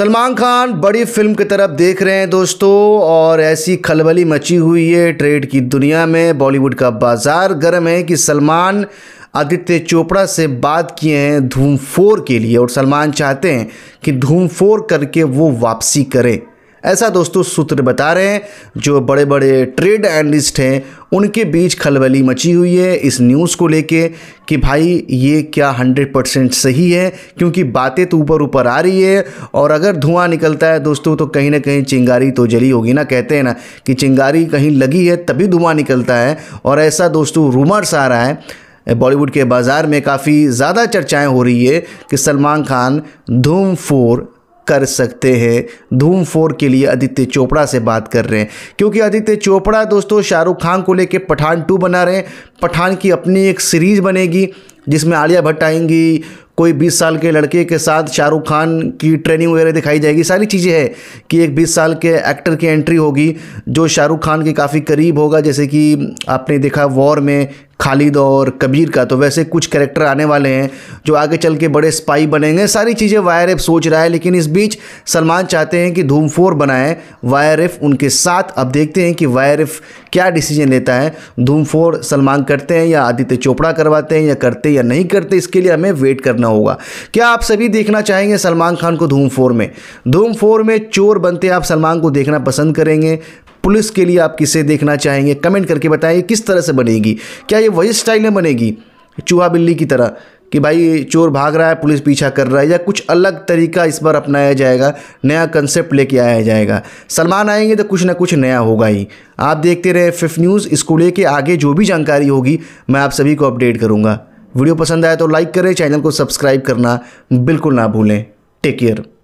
सलमान खान बड़ी फिल्म की तरफ देख रहे हैं दोस्तों और ऐसी खलबली मची हुई है ट्रेड की दुनिया में बॉलीवुड का बाजार गर्म है कि सलमान आदित्य चोपड़ा से बात किए हैं धूम फोर के लिए और सलमान चाहते हैं कि धूम फोर करके वो वापसी करें ऐसा दोस्तों सूत्र बता रहे हैं जो बड़े बड़े ट्रेड एनलिस्ट हैं उनके बीच खलबली मची हुई है इस न्यूज़ को लेके कि भाई ये क्या 100 परसेंट सही है क्योंकि बातें तो ऊपर ऊपर आ रही है और अगर धुआं निकलता है दोस्तों तो कहीं ना कहीं चिंगारी तो जली होगी ना कहते हैं ना कि चिंगारी कहीं लगी है तभी धुआँ निकलता है और ऐसा दोस्तों रूमर्स आ रहा है बॉलीवुड के बाज़ार में काफ़ी ज़्यादा चर्चाएं हो रही है कि सलमान खान धूम फोर कर सकते हैं धूम फोर के लिए आदित्य चोपड़ा से बात कर रहे हैं क्योंकि आदित्य चोपड़ा दोस्तों शाहरुख खान को लेकर पठान टू बना रहे हैं पठान की अपनी एक सीरीज़ बनेगी जिसमें आलिया भट्ट आएंगी कोई 20 साल के लड़के के साथ शाहरुख खान की ट्रेनिंग वगैरह दिखाई जाएगी सारी चीज़ें हैं कि एक 20 साल के एक्टर की एंट्री होगी जो शाहरुख खान के काफ़ी करीब होगा जैसे कि आपने देखा वॉर में खालिद और कबीर का तो वैसे कुछ कैरेक्टर आने वाले हैं जो आगे चल के बड़े स्पाई बनेंगे सारी चीज़ें वायर एफ सोच रहा है लेकिन इस बीच सलमान चाहते हैं कि धूम फोर बनाएं वायर एफ उनके साथ अब देखते हैं कि वायर एफ क्या डिसीजन लेता है धूम फोर सलमान करते हैं या आदित्य चोपड़ा करवाते हैं या करते करते या नहीं करते इसके लिए हमें वेट करना होगा क्या आप सभी देखना चाहेंगे सलमान खान को धूम फोर में धूम फोर में चोर बनते आप सलमान को देखना पसंद करेंगे पुलिस के लिए आप किसे देखना चाहेंगे कमेंट करके बताएं किस तरह से बनेगी क्या ये वही स्टाइल में बनेगी चूहा बिल्ली की तरह कि भाई चोर भाग रहा है पुलिस पीछा कर रहा है या कुछ अलग तरीका इस बार अपनाया जाएगा नया कंसेप्ट लेके आया जाएगा सलमान आएंगे तो कुछ ना कुछ नया होगा ही आप देखते रहे फिफ्थ न्यूज़ इसको लेके आगे जो भी जानकारी होगी मैं आप सभी को अपडेट करूँगा वीडियो पसंद आए तो लाइक करें चैनल को सब्सक्राइब करना बिल्कुल ना भूलें टेक केयर